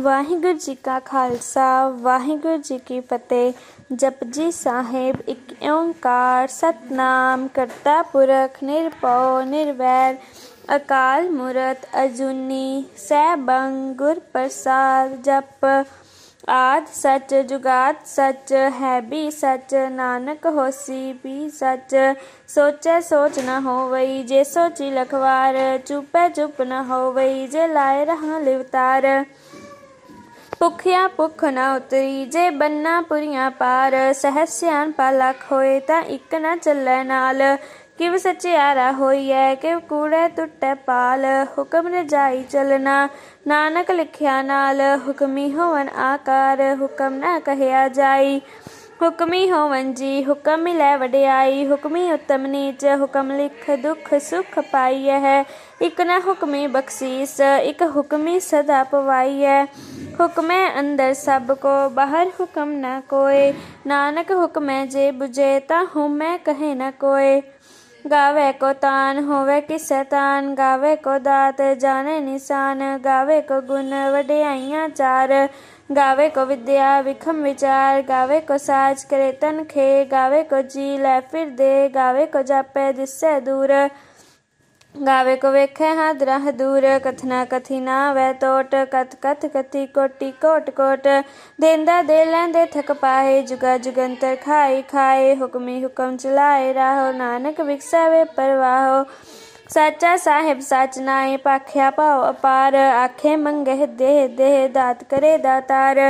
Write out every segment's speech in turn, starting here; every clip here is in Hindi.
ਵਾਹਿਗੁਰੂ ਜੀ ਕਾ ਖਾਲਸਾ ਵਾਹਿਗੁਰੂ ਜੀ ਕੀ ਫਤਿਹ ਜਪਜੀ ਸਾਹਿਬ ਇੱਕ ਓੰਕਾਰ ਸਤਨਾਮ ਕਰਤਾ ਪੁਰਖ ਨਿਰਭਉ ਨਿਰਵੈਰ ਅਕਾਲ ਮੂਰਤ ਅਜੂਨੀ ਸੈਭੰ ਗੁਰ ਪ੍ਰਸਾਦ ਜਪ ਆਦ ਸਚ ਜੁਗਾਦ ਸਚ ਹੈ ਵੀ ਸਚ ਨਾਨਕ ਹੋਸੀ ਵੀ ਸਚ ਸੋਚੈ ਸੋਚ ਨ ਹੋਵਈ ਜੇ ਸੋਚੀ ਲਖਵਾਰ ਚੁਪੈ ਚੁਪ ਨ ਹੋਵਈ ਜੇ ਲਾਇ ਰਹਾ ਲਿਵਤਾਰ ભૂખ્યા ભૂખ ન ઉતરી જે બંના પુરિયા પાર સહસ્યાન પાલાખ હોય તા એક ના ચલે નાલ किव सचियारा होइए किव कूड़े टुटे पाल हुक्म रजाई चलना नानक लिखिया नाल हुक्मी होवन आकार हुक्म न कहया जाई हुक्मी होवन जी हुक्म मिले वडियाई हुक्मी उत्तम नीच हुक्म लिख दुख सुख पाई है इक न हुक्मी बख्शीस इक हुक्मी सदा पवाई है हुक्म अंदर सब को बाहर हुक्म न कोय नानक हुक्म जे बुझे हूँ मैं कहे न कोय गावे को तान होवे किसे तान गावे को दात जाने निशान गावे को गुण वडियाइया चार गावे को विद्या विखम विचार गावे को साज करे तन खे गावे को जी लै फिर दे गावे को जापे जिससे दूर गावे को वेखे हाथ द्रह दूर कथना कथिना वह तोट कथ कथ कथि कोटि कोट कोट देंदा दे लेंदे थक पाए जुगा जुगंतर खाए खाए हुक्मी हुक्म चलाए राहो नानक विकसावे परवाहो साचा साहेब साच नाए पाख्या पाओ अपार आखे मंगह देह देह दात करे दातार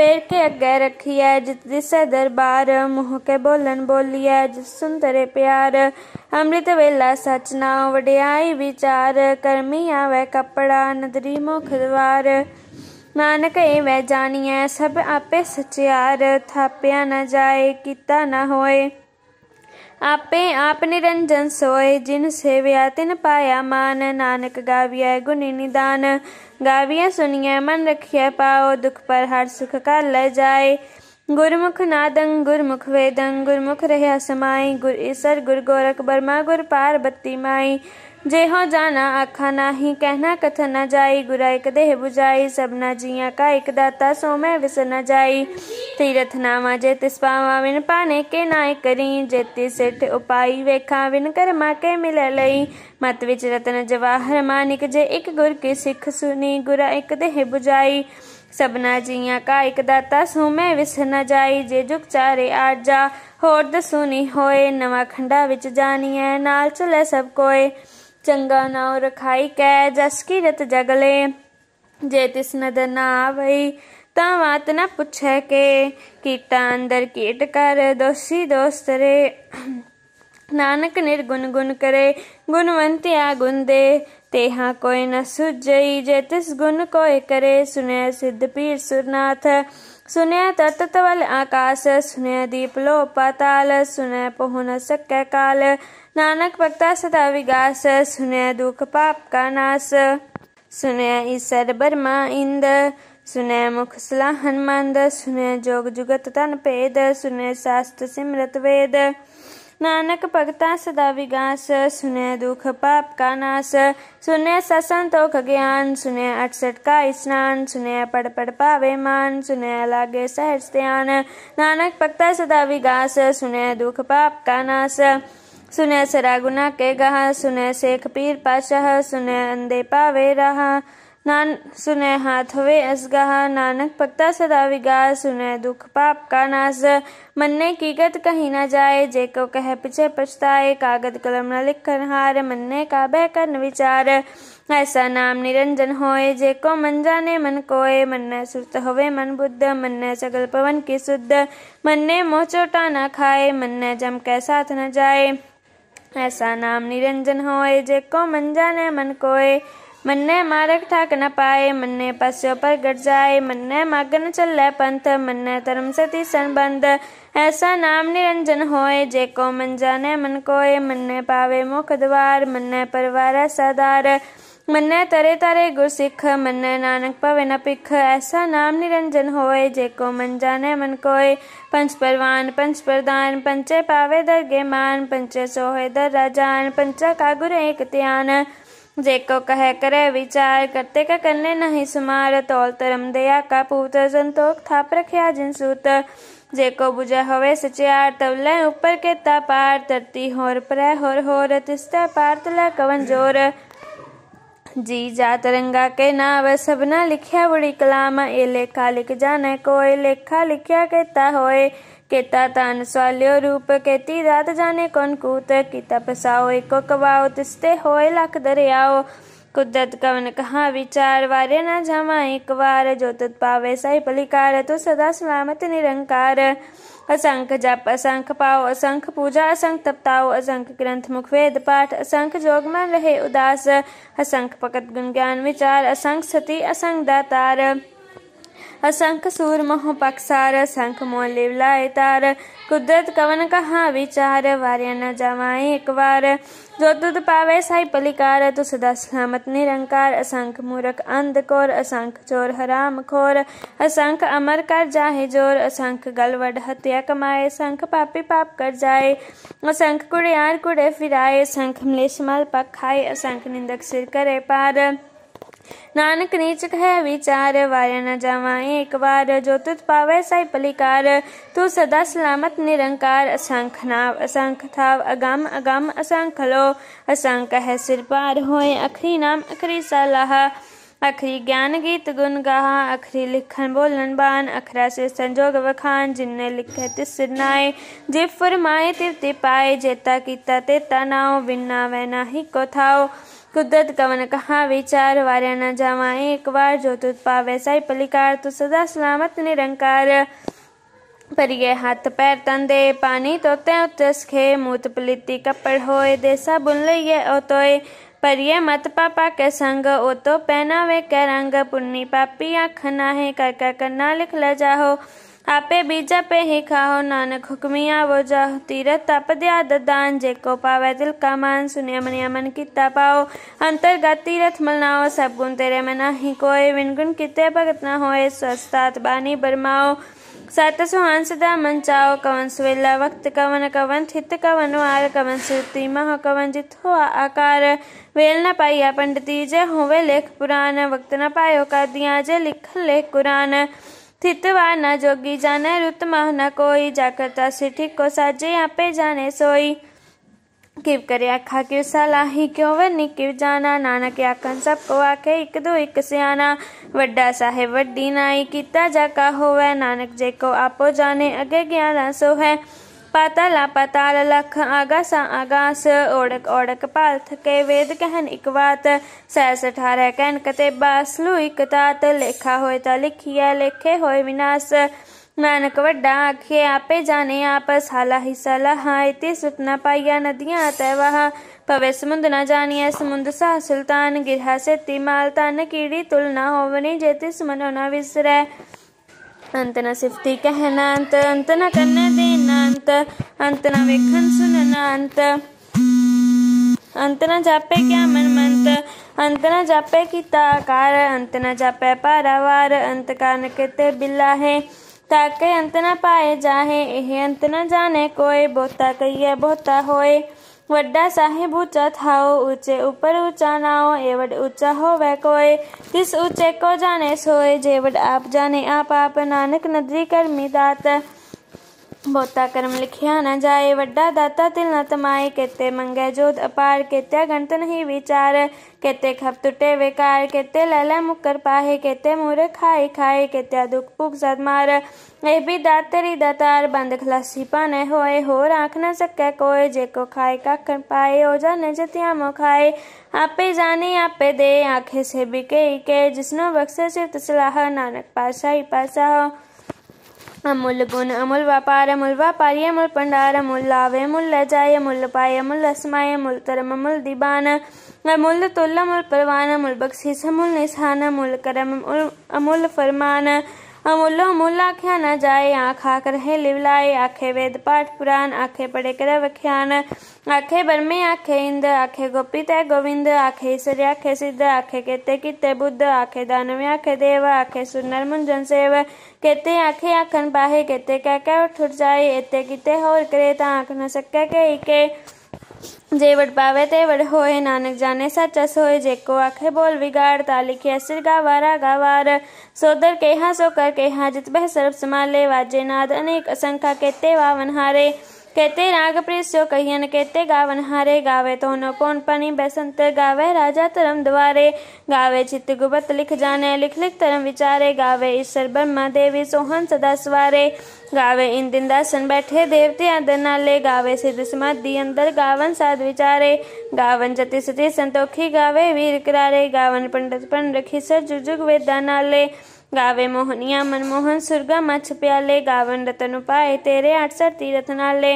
पैर के रखी रखिया जित दिस दरबार मुँह के बोलन बोलिया जिस सुन तेरे प्यार अमृत वेला सच ना वड्याई विचार करमी आवे कपड़ा नदरी मुख द्वार नानक एवं जानिए सब आपे सचियार थापिया न जाए किता न होए आपे आप निरंजन सोए जिनसे व्यातिन पाया मान नानक गाविया गुण निदान गाविया सुनिए मन रखिए पाओ दुख पर हर सुख का ल जाए गुरमुख नादंग गुरमुख वेदंग गुरमुख रहे समाई गुर ईसर गुर गोरख बर्मा गुर पार्वती माई जेहो जाना आखा नाही कहना कथन न जाई गुराय कदेह बुझाई सबना जिया का एक दाता सो मैं विस न जाई तीरथ नामा जे तिस पावा विन पाने के नाय करी जेती सिठ उपाई वेखा विन कर्मा के मिल लई मत विच रतन जवाहर मानिक जे एक गुर की सिख सुनी गुरा एक देह बुझाई सबना जिया का एक दाता सो मैं विस न जाई जे जुग चारे आजा होर दसूनी होए नवा खंडा विच है नाल चले सब कोए चंगा नाव रखाई कै जस की रत जगले जे तिस नदर ना आवई ता वात न पुछे के कीटा अंदर कीट कर दोषी दोस्त रे नानक निर्गुण गुण करे गुणवंतिया गुण दे तेहा कोई न सुजई जे तिस गुन कोय करे सुने सिद्ध पीर सुरनाथ सुने तवल आकाश सुने दीप लो पाताल सुने पहुन सके काल नानक भक्ता सदा विगास सुनय दुख पाप का नाश सुनय ईश्वर बर्मा इंद सुनय मुख सला हनुमंद सुनय जोग जुगत तन भेद सुनय शास्त्र सिमरत वेद नानक भगता सदा विगास सुनय दुख पाप का नाश सुनय ससंतोख ज्ञान सुनय अठसठ का स्नान सुनय पड़ पढ़ पावे मान सुनय लागे सहज ध्यान नानक भगता सदा विगास सुनय दुख पाप का नाश सुने सरागुना के गहा सुने शेख पीर पाशाह सुने अंधे पावे रहा नान सुने हाथ हुए असगहा नानक पक्ता सदा विगा सुने दुख पाप का नाश मन्ने की गत कहीं ना जाए जे को कह पीछे पछताए कागद कलम न लिखन हार मन्ने का बह कर विचार ऐसा नाम निरंजन होए जे को मन जाने मन कोए मन्ने सुरत होवे मन बुद्ध मन्ने सगल पवन की शुद्ध मन्ने मोह चोटा न खाए मन जम के साथ न जाए ऐसा नाम निरंजन होए जे को मन जाने मन कोए मन ने मारक ठाक न पाए मन ने पस्यों पर गट जाए मन ने मगन चल पंथ मन ने धर्म से तीसन ऐसा नाम निरंजन होए जे को मन जाने मन कोए मन ने पावे मुख द्वार मन ने परवार सदार मन तरे तारे गुरसिख मन नानक भवे न पिख ऐसा नाम निरंजन होए जेको मन जाने मन कोय पंच परवान पंच प्रदान पंचे पावे दर गे मान पंचे सोहे दर राजान पंचा का गुर एक त्यान जेको कह करे विचार करते का करने नहीं सुमार तोल तरम दया का पूत संतोख था प्रख्या जिन सूत जेको बुझे होवे सचियार तवले ऊपर के तापार तरती होर पर होर होर तिस्ते पार तला कवन जोर जी जा तरंगा के ना वे सबना लिखिया बड़ी कलाम ए लेखा लिख जाने कोय लेखा लिखिया कहता होए केता तान स्वाल्यो रूप केती रात जाने कौन कूत किता पसाओ एको कवाओ तिस्ते होए लख दरियाओ कुदरत कवन कहा विचार वारे न जामा एक बार जो तुत पावे साई पलिकार तो सदा सलामत निरंकार असंख्य जप असंख्य पाओ असंख्य पूजा असंख्य तपताओ असंख्य ग्रंथ मुख वेद पाठ असंख्य जोग मन रहे उदास असंख्य पकत गुण ज्ञान विचार असंख्य सती असंख दातार असंख सूर मोह पक्षार असंख मोह लिवलाय तार कुदरत कवन कहा विचार वार्य न जमाए एक बार जो तुद पावे साई पलिकार तो सदा सलामत निरंकार असंख मूरख अंध कोर असंख चोर हराम खोर असंख अमर कर जाहे जोर असंख गलवड हत्या कमाए संख पापी पाप कर जाए असंख आर कुड़े फिराए संख मलेश माल पक खाए असंख निंदक सिर करे पार नानक नीचक है विचार वाया न जावा एक बार जो तुत पावे साई पलिकार तू सदा सलामत निरंकार असंख नाव असंख थाव अगम अगम असंख लो असंख है सिर पार होए अखरी नाम अखरी सलाह अखरी ज्ञान गीत गुण गाहा अखरी लिखन बोलन बान अखरा से संजोग वखान जिन्ने लिखे तिस नाए जे फरमाए ति पाए जेता कीता तेता नाओ बिना वैना ही को थाओ कुदरत कवन कहा विचार वार्या न जावा एक बार जो तुत पावे वैसा ही पलिकार तो सदा सलामत निरंकार पर ये हाथ पैर तंदे पानी तोते उतस खे मूत पलिती कपड़ होए देसा बुन ले ये ओतोए परिये मत पापा के संग ओ तो वे के रंग पुन्नी पापी आँख कर कर कन्ना लिख ल जाहो आपे बीजा पे ही खाओ नानक हुक्मिया वो जाहो तीरथ तप दया दान जेको पावे दिल का मान सुनिया मनिया मन किता पाओ अंतर्गत तीरथ मलनाओ सब गुण तेरे में ना ही कोई विनगुण किते भगत ना होए स्वस्थात बानी बरमाओ सत सातस्वांसदा मंचाओ कवन सुवेला वक्त कवन कवन थित कवन आर कवन श्रुति मह कवन जित हो आकार वेल न पाइया पंडती जय होवे लेख पुराण वक्त न पायो का दिया जय लिख लेख कुरान थितवा न जोगी जाने रुत मह न कोई जाकरता सिठी को साजे आपे जाने सोई किव क्यों කිව්කරයක් හකිව සලාහි කියොවනි කිව්ජානා නානක आखे एक दो एक सियाना वड्डा साहेब वड्डी नाई किता जाका होवे नानक जे को आपो जाने अगे ज्ञान सो है पाताल पाताल लख आगा सा आगास ओड़क ओड़क पाल थके वेद कहन इक बात सैस अठारह कहन कते बास लू इक तात लेखा होए ता लिखिया लेखे होए विनाश नानक वड्डा आखे आपे जाने आपस हाला ही सलाहा ते सुतना पाइया नदियां तै वाह पवे समुद न जानिए समुद सा सुल्तान गिरहा से माल तन कीड़ी तुलना होवनी जे ते सुमन न विसरै अंत न सिफती कहना अंत अंत न करने देना अंत अंत न वेखन सुनना अंत अंत न जापे क्या मन मंत अंत न जापे किता कार अंत न जापे पारावार अंत कान के ते बिल्ला है ताके अंत न पाए जाहे एह अंत न जाने कोई बोता कहिए बोता होए वड्डा साहिब ऊंचा थाओ ऊंचे ऊपर ऊंचा नाओ एवड ऊंचा हो वह कोई किस ऊंचे को जाने सोए जेवड आप जाने आप आप नानक नदरी कर्मी दात ਬਹੁਤਾ ਕਰਮ ਲਿਖਿਆ ਨਾ ਜਾਏ ਵੱਡਾ ਦਾਤਾ ਤਿਲ ਨਾ ਤਮਾਏ ਕਿਤੇ ਮੰਗੇ ਜੋਦ ਅਪਾਰ ਕਿਤੇ ਗਣਤ ਨਹੀਂ ਵਿਚਾਰ ਕਿਤੇ ਖਪ ਟੁੱਟੇ ਵਿਕਾਰ ਕਿਤੇ ਲੈ ਲੈ ਮੁਕਰ ਪਾਹੇ ਕਿਤੇ ਮੂਰ ਖਾਏ ਖਾਏ ਕਿਤੇ ਦੁਖ ਭੁਖ ਜ਼ਦ ਮਾਰ ਇਹ ਵੀ ਦਾਤ ਤੇਰੀ ਦਾਤਾਰ ਬੰਦ ਖਲਾਸੀ ਪਾਣੇ ਹੋਏ ਹੋਰ ਆਖ ਨਾ ਸਕੇ ਕੋਈ ਜੇ ਕੋ ਖਾਏ ਕੱਖ ਪਾਏ ਹੋ ਜਾਣੇ ਜਤਿਆ ਮੋ ਖਾਏ ਆਪੇ ਜਾਣੇ ਆਪੇ ਦੇ आंखें से बिके के जिसनो बक्से सिर्फ सलाह नानक पासा ही पासा हो अमूल गुण अमूल व्यापार अमूल व्यापारी अमूल भंडार अमूल लावे अमूल लजाय अमूल पाए अमूल असमाए अमूल तरम अमूल दीबान अमूल तुल अमूल परवान अमूल बख्शिश अमूल निशान अमूल करम अमूल फरमान अमूल अमूल आख्या न जाए आँख आकर है लिवलाए आखे वेद पाठ पुराण आखे पढ़े कर व्याख्यान आखे बर्मे आखे इंद आखे गोपी तय गोविंद आखे ईश्वर आखे सिद्ध आखे केते किते बुद्ध आखे दानव आखे देव आखे सुनर मुंजन सेव कहते आखे आखन बाहे कहते कह कह उठ जाए एते किते और करे तो आंख न सके के इके जे वट पावे ते वट होए नानक जाने सच सचस जे को आखे बोल बिगाड़ ताली खेसर गावारा गावार सोदर केहा सो कर केहा जित बह सर्व संभाले वाजे नाद अनेक असंख्या केते वावन हारे कहते राग प्रेस्यो कहियन कहते गावन हारे गावे तो न कौन पानी बसंत गावे राजा तरम द्वारे गावे चित्त गुबत लिख जाने लिख लिख तरम विचारे गावे ईश्वर ब्रह्मा देवी सोहन सदा स्वारे गावे इन दिन दासन बैठे देवते अंदर नाले गावे सिद्ध समाधि अंदर गावन साध विचारे गावन जति सती संतोखी गावे वीर करारे गावन पंडित पंड रखी सर जुजुग नाले गावे मोहनिया मनमोहन सुरगा मछ प्याले गावन रतन उपाय तेरे आठसठ तीरथ नाले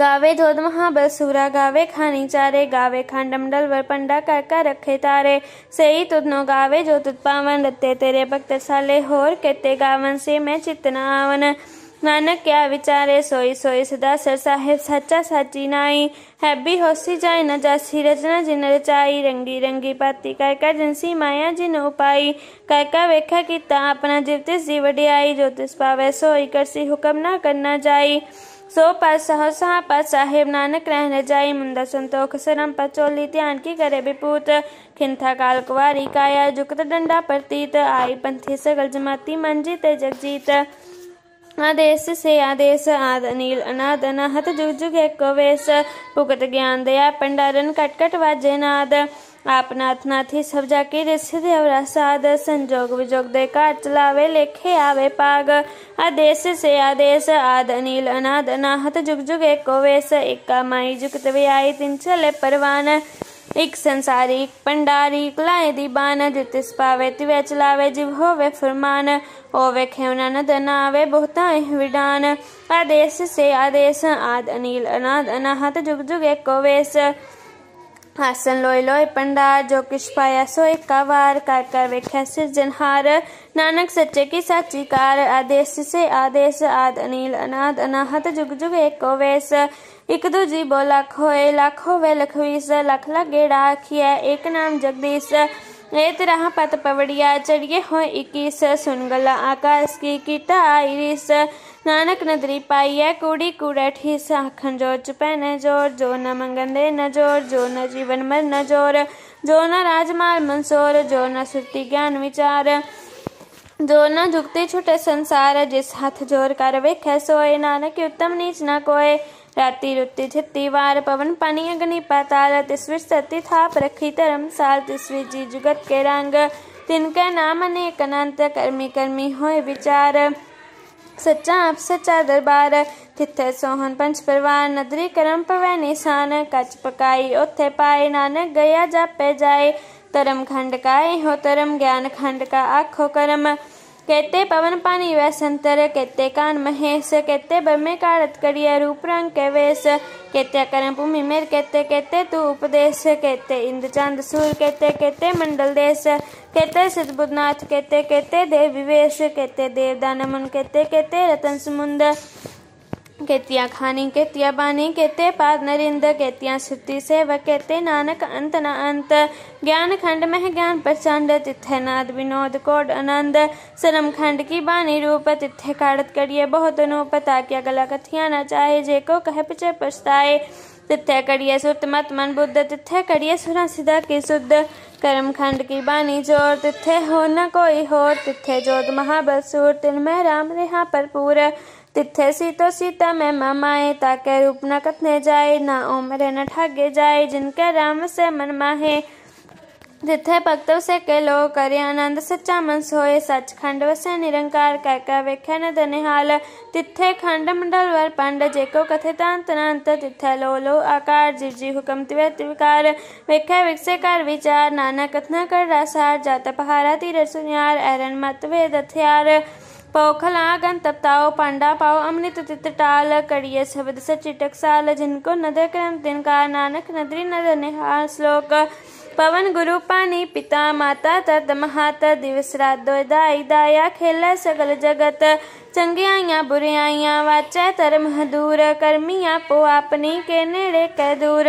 गावे धोध महाबल सूरा गावे खानी चारे गावे खांडम डल वर पंडा कर कर रखे तारे सही तुदनो गावे जो तुत पावन रते तेरे भक्त साले होर कहते गावन से मैं चितना आवन नानक क्या विचारे सोई सोई सदा सर साहेब सच्चा साची नाई हैबी होसी जाए न जासी रचना जिन रचाई रंगी रंगी पाती कर कर जिनसी माया जिन उपाई कर का वेखा किता अपना जीवतिस जीवड़ी आई ज्योतिष पावे सोई करसी हुक्म ना करना जाई सो पर सहसा पर साहिब नानक रहने जाई मुंदा संतोख सरम पर चोली ध्यान की करे विपूत खिंथा काल कुवारी काया जुकत डंडा प्रतीत आई पंथी सगल जमाती मंजित जगजीत आदेश से आदेश आद नील अनाद अनाहत जुग जुग एक वेश पुकट ज्ञान दया पंडारन कटकट वाजे नाद आप नाथ नाथी सब जाकी रिसि देवरा साद संजोग विजोग दे का चलावे लेखे आवे पाग आदेश से आदेश आद अनिल अनाद अनाहत जुग जुग एक वेश इक्का माई जुगत आई तिन चले परवान एक संसारिक पंडारिक लाए दीबान जो पावे तिवे चलावे जिव होवे फरमान होवे खेवना न दनावे बहुता विडान आदेश से आदेश आद अनिल अनाद अनाहत जुग जुग एक कोवेश आसन लोय लोय पंडार जो किश पाया सो एक कावार कर कर वेख्या सृजनहार नानक सच्चे की साची कार आदेश से आदेश आद अनिल अनाद अनाहत जुग जुग एक कोवेश ਇੱਕ दूजी ਬੋ ਲੱਖ ਹੋਏ ਲੱਖ ਹੋਵੇ लख ਲੱਖ ਲਗੇ एक नाम ਨਾਮ ਜਗਦੀਸ਼ रेत रहा पत पवड़िया चढ़िए हो इक्कीस सुन आकाश की कीता आईरिस नानक नदरी पाई है कूड़ी कूड़ा ठीस आखन जोर चुपै न जोर जो न मंगन दे न जोर जो न जीवन मर न जोर जो न राजमाल मंसोर जो न सुरती ज्ञान विचार जो न झुकते छुटे संसार जिस हाथ जोर कर वेख सोए नानक उत्तम नीच न कोय રાતી ઋતિ છત્તી पवन પવન अग्नि पाताल પાતાલ सती था प्रखी રખી साल સાલ जी जुगत के रंग રાંગ तिनका नाम अनेक अनंत कर्मी कर्मी होय विचार सच्चा आप सच्चा दरबार तिथे सोहन पंच परिवार नदरी करम पवे निशान कच पकाई उथे पाए नानक गया जापे जाए तरम खंड का हो तरम ज्ञान खंड का आखो करम कहते पवन पानी व संतर कहते कान महेश कहते बमे कारत करिया रूप रंग के कहते करम भूमि मेर कहते कहते तू उपदेश कहते इंद्र चांद सूर कहते कहते मंडल देश कहते सिद्धबुद्धनाथ कहते कहते देव विवेश कहते देवदानमन कहते कहते रतन समुद्र केतिया खानी केतिया बानी केते पाद नरिंद केतिया श्रुति सेवक केते नानक अंत न अंत ज्ञान खंड मह ज्ञान प्रचंड तिथे नाद विनोद कोड आनंद सरम खंड की बानी रूप तिथे काड़त करिए बहुत अनुपता क्या गला कथिया न चाहे जे को कह पिछे पछताए तिथे करिए सुत मत मन बुद्ध तिथे करिए सुरा सिदा की शुद्ध कर्म खंड की बानी जोर तिथे हो न कोई होर तिथे जोत महाबल तिन तिल में राम रेहा पर पूरा सी तो सीता में ममाए ताके रूप न कथने जाए ना उम्र न ठगे जाए जिनके राम से मन माहे जिथे भक्तों से के लो करे आनंद सच्चा मन सोए सच खंड वसे निरंकार कह कह वेखे न दनिहाल तिथे खंड मंडल वर पंड जे को कथे तंत नंत तिथे लो लो आकार जीव जी हुकम तिवे तिविकार वेखे विकसे कर विचार नाना कथना कर रासार जात पहारा तीर सुनियार एरन मत वेद हथियार पौखलाग तप्ताओ पांडा पाओ अमृत तितटाल करिय शब्द सचिटक साल जिनको नदर क्रम तिनका नानक नदरी नद निहाल श्लोक पवन गुरु पानी पिता माता तद महाता दिवस रात दो दाई दाया खेला सगल जगत चंगियाइयाँ बुरियाइयाँ वाचा तर महदूर कर्मिया पो अपनी के नेड़े कह दूर